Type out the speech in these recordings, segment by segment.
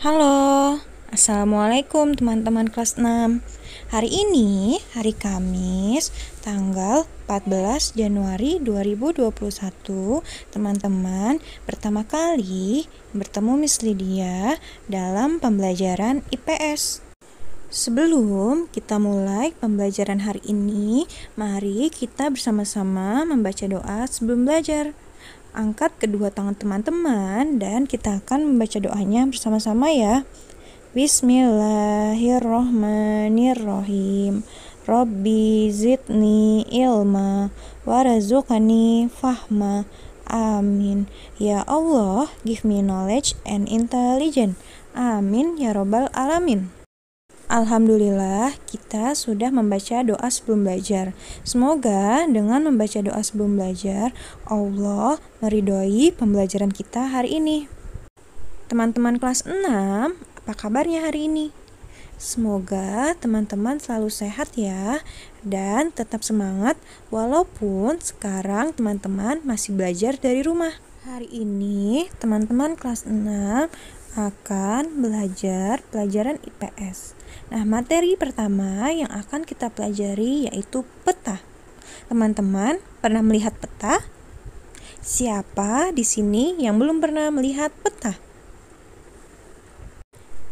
Halo, Assalamualaikum teman-teman kelas 6 Hari ini, hari Kamis, tanggal 14 Januari 2021 Teman-teman, pertama kali bertemu Miss Lydia dalam pembelajaran IPS Sebelum kita mulai pembelajaran hari ini, mari kita bersama-sama membaca doa sebelum belajar. Angkat kedua tangan teman-teman dan kita akan membaca doanya bersama-sama ya. Bismillahirrohmanirrohim Rabbi zidni ilma Warazukani fahma Amin Ya Allah give me knowledge and intelligence Amin ya robbal alamin Alhamdulillah, kita sudah membaca doa sebelum belajar. Semoga dengan membaca doa sebelum belajar, Allah meridoi pembelajaran kita hari ini. Teman-teman kelas 6, apa kabarnya hari ini? Semoga teman-teman selalu sehat ya dan tetap semangat walaupun sekarang teman-teman masih belajar dari rumah. Hari ini teman-teman kelas 6 akan belajar pelajaran IPS. Nah, materi pertama yang akan kita pelajari yaitu peta. Teman-teman pernah melihat peta? Siapa di sini yang belum pernah melihat peta?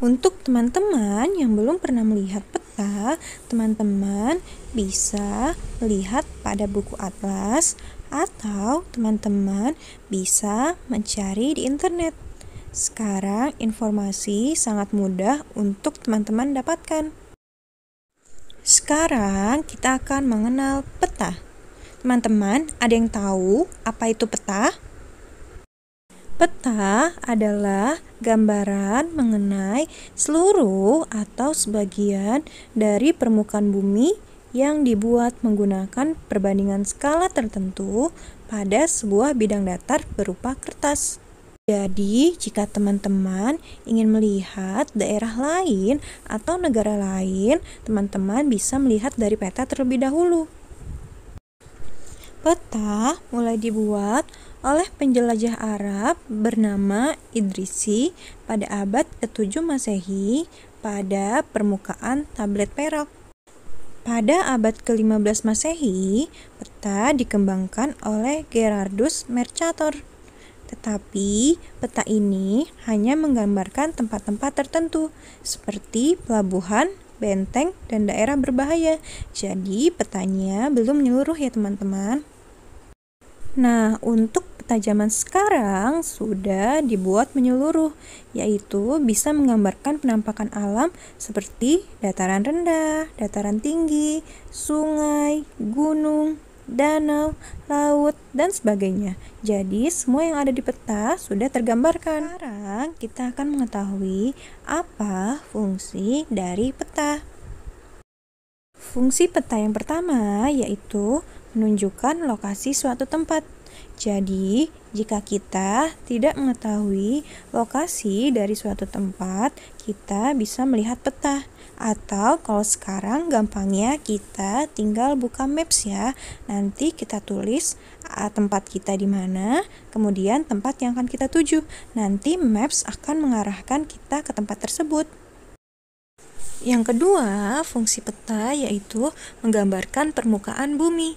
Untuk teman-teman yang belum pernah melihat peta, teman-teman bisa melihat pada buku atlas atau teman-teman bisa mencari di internet. Sekarang informasi sangat mudah untuk teman-teman dapatkan. Sekarang kita akan mengenal peta. Teman-teman, ada yang tahu apa itu peta? Peta adalah gambaran mengenai seluruh atau sebagian dari permukaan bumi yang dibuat menggunakan perbandingan skala tertentu pada sebuah bidang datar berupa kertas. Jadi, jika teman-teman ingin melihat daerah lain atau negara lain, teman-teman bisa melihat dari peta terlebih dahulu. Peta mulai dibuat oleh penjelajah Arab bernama Idrisi pada abad ke-7 Masehi pada permukaan tablet perak. Pada abad ke-15 Masehi, peta dikembangkan oleh Gerardus Mercator. Tetapi, peta ini hanya menggambarkan tempat-tempat tertentu, seperti pelabuhan, benteng, dan daerah berbahaya. Jadi, petanya belum menyeluruh ya teman-teman. Nah, untuk peta zaman sekarang sudah dibuat menyeluruh, yaitu bisa menggambarkan penampakan alam seperti dataran rendah, dataran tinggi, sungai, gunung, danau, laut, dan sebagainya. Jadi, semua yang ada di peta sudah tergambarkan. Sekarang kita akan mengetahui apa fungsi dari peta. Fungsi peta yang pertama yaitu menunjukkan lokasi suatu tempat. Jadi, jika kita tidak mengetahui lokasi dari suatu tempat, kita bisa melihat peta. Atau kalau sekarang gampangnya kita tinggal buka maps ya. Nanti kita tulis tempat kita di mana, kemudian tempat yang akan kita tuju. Nanti maps akan mengarahkan kita ke tempat tersebut. Yang kedua, fungsi peta yaitu menggambarkan permukaan bumi.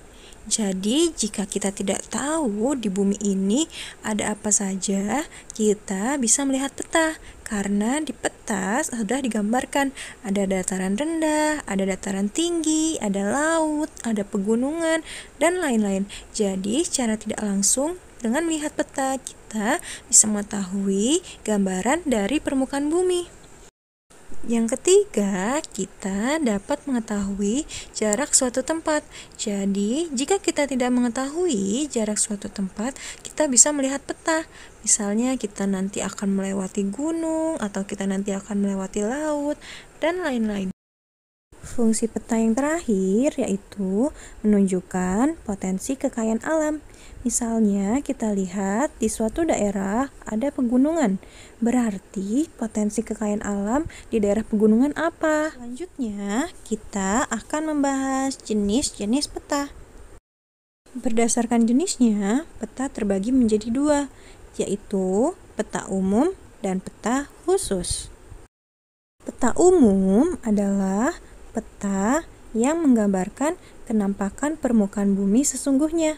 Jadi, jika kita tidak tahu di bumi ini ada apa saja, kita bisa melihat peta karena di peta sudah digambarkan ada dataran rendah, ada dataran tinggi, ada laut, ada pegunungan, dan lain-lain. Jadi, secara tidak langsung dengan melihat peta, kita bisa mengetahui gambaran dari permukaan bumi. Yang ketiga, kita dapat mengetahui jarak suatu tempat. Jadi, jika kita tidak mengetahui jarak suatu tempat, kita bisa melihat peta. Misalnya, kita nanti akan melewati gunung, atau kita nanti akan melewati laut, dan lain-lain. Fungsi peta yang terakhir yaitu menunjukkan potensi kekayaan alam. Misalnya, kita lihat di suatu daerah ada pegunungan, berarti potensi kekayaan alam di daerah pegunungan apa? Selanjutnya, kita akan membahas jenis-jenis peta. Berdasarkan jenisnya, peta terbagi menjadi dua, yaitu peta umum dan peta khusus. Peta umum adalah peta yang menggambarkan kenampakan permukaan bumi sesungguhnya.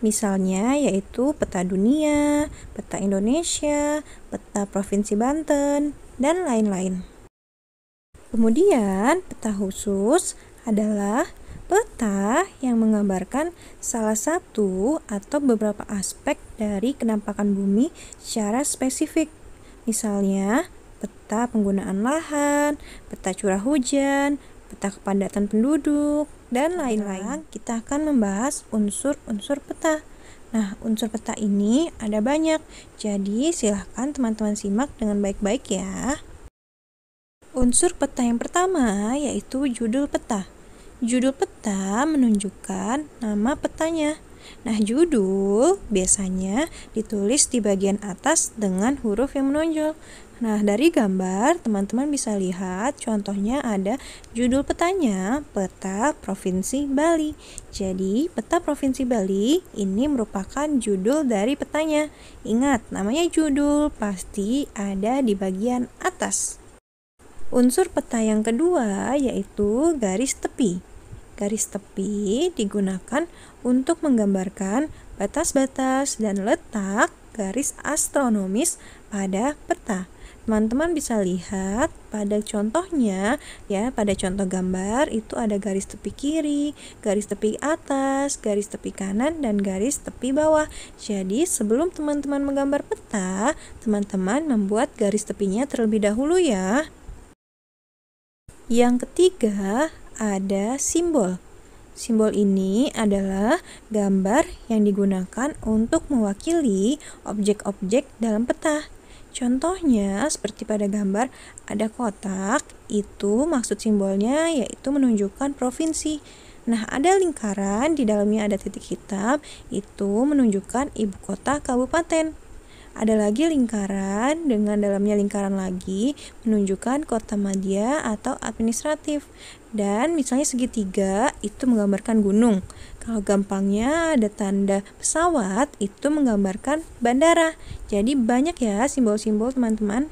Misalnya yaitu peta dunia, peta Indonesia, peta Provinsi Banten, dan lain-lain. Kemudian, peta khusus adalah peta yang menggambarkan salah satu atau beberapa aspek dari kenampakan bumi secara spesifik. Misalnya, peta penggunaan lahan, peta curah hujan, peta kepadatan penduduk, dan iya. lain-lain. Kita akan membahas unsur-unsur peta. Nah, unsur peta ini ada banyak, jadi silahkan teman-teman simak dengan baik-baik ya. Unsur peta yang pertama yaitu judul peta. Judul peta menunjukkan nama petanya. Nah, judul biasanya ditulis di bagian atas dengan huruf yang menonjol. Nah, dari gambar teman-teman bisa lihat contohnya ada judul petanya Peta Provinsi Bali. Jadi, Peta Provinsi Bali ini merupakan judul dari petanya. Ingat, namanya judul pasti ada di bagian atas. Unsur peta yang kedua yaitu garis tepi. Garis tepi digunakan untuk menggambarkan batas-batas dan letak garis astronomis pada peta. Teman-teman bisa lihat pada contohnya ya, pada contoh gambar itu ada garis tepi kiri, garis tepi atas, garis tepi kanan dan garis tepi bawah. Jadi, sebelum teman-teman menggambar peta, teman-teman membuat garis tepinya terlebih dahulu ya. Yang ketiga, ada simbol. Simbol ini adalah gambar yang digunakan untuk mewakili objek-objek dalam peta. Contohnya seperti pada gambar ada kotak, itu maksud simbolnya yaitu menunjukkan provinsi. Nah, ada lingkaran di dalamnya ada titik hitam, itu menunjukkan ibu kota kabupaten. Ada lagi lingkaran dengan dalamnya lingkaran lagi menunjukkan kota madya atau administratif. Dan misalnya segitiga itu menggambarkan gunung. Kalau gampangnya ada tanda pesawat itu menggambarkan bandara. Jadi banyak ya simbol-simbol teman-teman.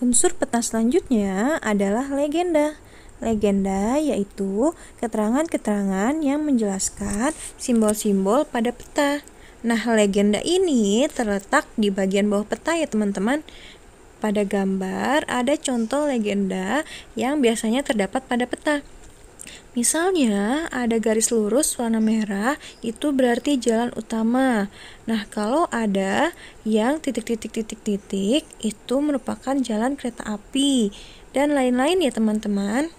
Unsur peta selanjutnya adalah legenda legenda yaitu keterangan-keterangan yang menjelaskan simbol-simbol pada peta. Nah, legenda ini terletak di bagian bawah peta ya, teman-teman. Pada gambar ada contoh legenda yang biasanya terdapat pada peta. Misalnya, ada garis lurus warna merah, itu berarti jalan utama. Nah, kalau ada yang titik-titik-titik-titik, itu merupakan jalan kereta api dan lain-lain ya, teman-teman.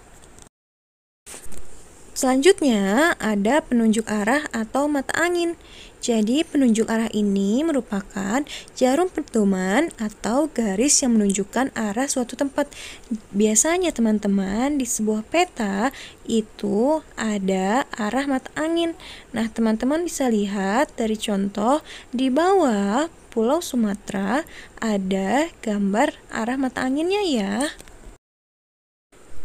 Selanjutnya, ada penunjuk arah atau mata angin. Jadi, penunjuk arah ini merupakan jarum pedoman atau garis yang menunjukkan arah suatu tempat. Biasanya, teman-teman, di sebuah peta itu ada arah mata angin. Nah, teman-teman bisa lihat dari contoh di bawah Pulau Sumatera ada gambar arah mata anginnya ya.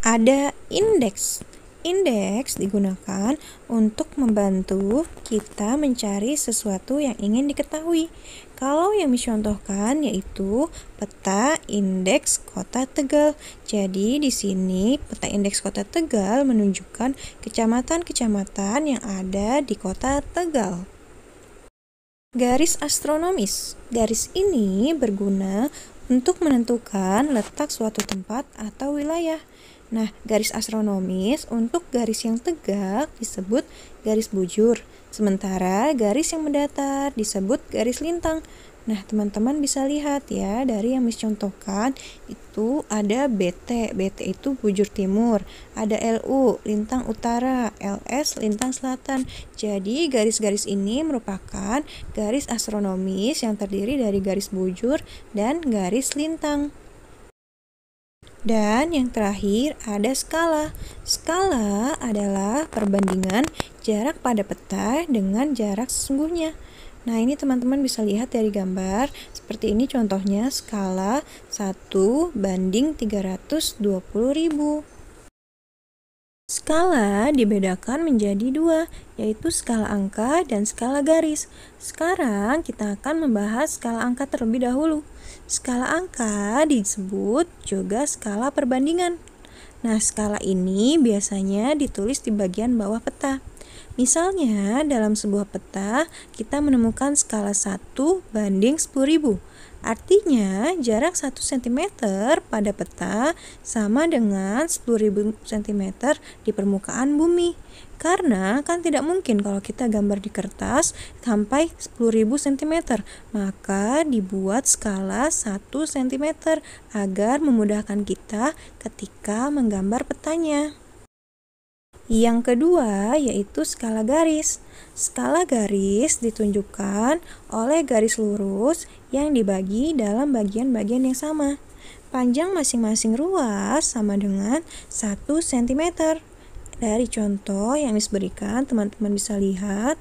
Ada indeks Indeks digunakan untuk membantu kita mencari sesuatu yang ingin diketahui. Kalau yang dicontohkan yaitu peta indeks kota Tegal. Jadi di sini peta indeks kota Tegal menunjukkan kecamatan-kecamatan yang ada di kota Tegal. Garis astronomis. Garis ini berguna untuk menentukan letak suatu tempat atau wilayah. Nah, garis astronomis untuk garis yang tegak disebut garis bujur, sementara garis yang mendatar disebut garis lintang. Nah, teman-teman bisa lihat ya dari yang miscontohkan itu ada BT, BT itu bujur timur, ada LU, lintang utara, LS, lintang selatan. Jadi, garis-garis ini merupakan garis astronomis yang terdiri dari garis bujur dan garis lintang. Dan yang terakhir ada skala. Skala adalah perbandingan jarak pada peta dengan jarak sesungguhnya. Nah, ini teman-teman bisa lihat dari gambar. Seperti ini contohnya skala 1 banding ribu. Skala dibedakan menjadi dua, yaitu skala angka dan skala garis. Sekarang kita akan membahas skala angka terlebih dahulu. Skala angka disebut juga skala perbandingan. Nah, skala ini biasanya ditulis di bagian bawah peta. Misalnya, dalam sebuah peta, kita menemukan skala 1 banding 10.000. Artinya, jarak 1 cm pada peta sama dengan 10.000 cm di permukaan bumi. Karena kan tidak mungkin kalau kita gambar di kertas sampai 10.000 cm, maka dibuat skala 1 cm agar memudahkan kita ketika menggambar petanya. Yang kedua yaitu skala garis. Skala garis ditunjukkan oleh garis lurus yang dibagi dalam bagian-bagian yang sama. Panjang masing-masing ruas sama dengan 1 cm. Dari contoh yang Miss teman-teman bisa lihat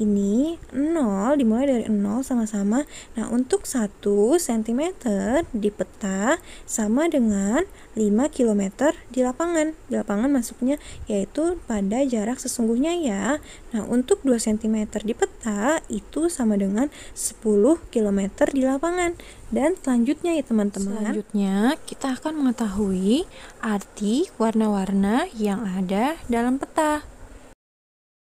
ini 0 dimulai dari 0 sama-sama. Nah, untuk 1 cm di peta sama dengan 5 km di lapangan. Di lapangan masuknya yaitu pada jarak sesungguhnya ya. Nah, untuk 2 cm di peta itu sama dengan 10 km di lapangan. Dan selanjutnya ya teman-teman. Selanjutnya kita akan mengetahui arti warna-warna yang ada dalam peta.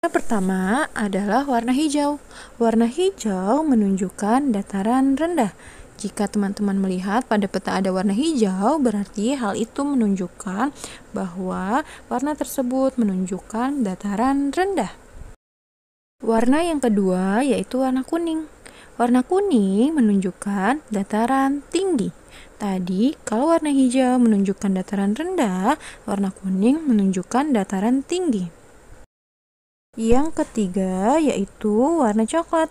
Yang pertama adalah warna hijau. Warna hijau menunjukkan dataran rendah. Jika teman-teman melihat pada peta ada warna hijau, berarti hal itu menunjukkan bahwa warna tersebut menunjukkan dataran rendah. Warna yang kedua yaitu warna kuning. Warna kuning menunjukkan dataran tinggi. Tadi, kalau warna hijau menunjukkan dataran rendah, warna kuning menunjukkan dataran tinggi. Yang ketiga yaitu warna coklat.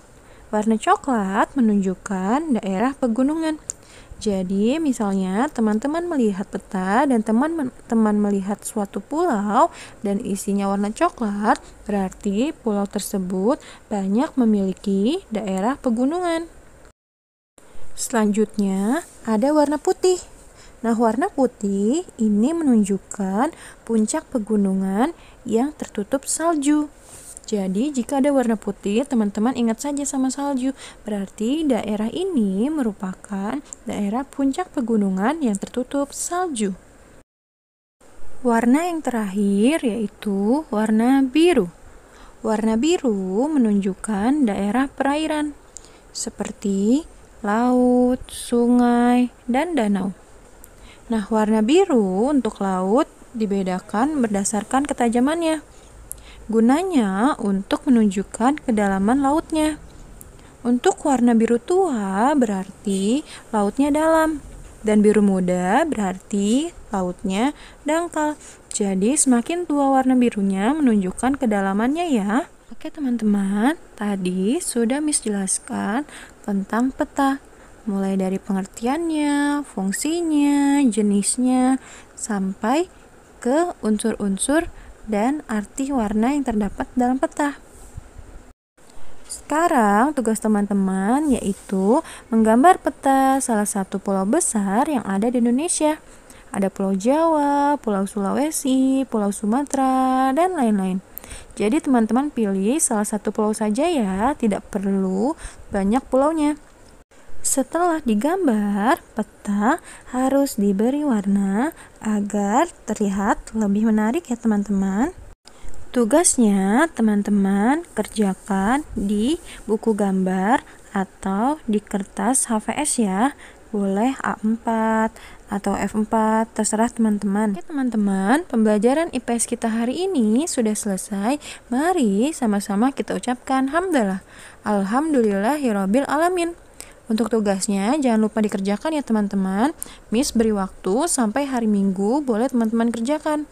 Warna coklat menunjukkan daerah pegunungan. Jadi, misalnya teman-teman melihat peta dan teman-teman melihat suatu pulau dan isinya warna coklat, berarti pulau tersebut banyak memiliki daerah pegunungan. Selanjutnya, ada warna putih. Nah, warna putih ini menunjukkan puncak pegunungan yang tertutup salju. Jadi, jika ada warna putih, teman-teman ingat saja sama salju. Berarti daerah ini merupakan daerah puncak pegunungan yang tertutup salju. Warna yang terakhir yaitu warna biru. Warna biru menunjukkan daerah perairan seperti laut, sungai, dan danau. Nah, warna biru untuk laut dibedakan berdasarkan ketajamannya gunanya untuk menunjukkan kedalaman lautnya. Untuk warna biru tua berarti lautnya dalam dan biru muda berarti lautnya dangkal. Jadi semakin tua warna birunya menunjukkan kedalamannya ya. Oke teman-teman, tadi sudah Miss jelaskan tentang peta mulai dari pengertiannya, fungsinya, jenisnya sampai ke unsur-unsur dan arti warna yang terdapat dalam peta. Sekarang tugas teman-teman yaitu menggambar peta salah satu pulau besar yang ada di Indonesia. Ada Pulau Jawa, Pulau Sulawesi, Pulau Sumatera, dan lain-lain. Jadi teman-teman pilih salah satu pulau saja ya, tidak perlu banyak pulaunya. Setelah digambar, peta harus diberi warna agar terlihat lebih menarik ya teman-teman. Tugasnya teman-teman kerjakan di buku gambar atau di kertas HVS ya boleh A4 atau F4, terserah teman-teman. Oke ya, teman-teman, pembelajaran IPS kita hari ini sudah selesai. Mari sama-sama kita ucapkan Alhamdulillah. Alhamdulillah alamin. Untuk tugasnya jangan lupa dikerjakan ya teman-teman. Miss beri waktu sampai hari Minggu boleh teman-teman kerjakan.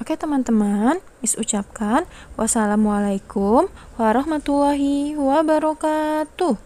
Oke teman-teman, Miss ucapkan wassalamualaikum warahmatullahi wabarakatuh.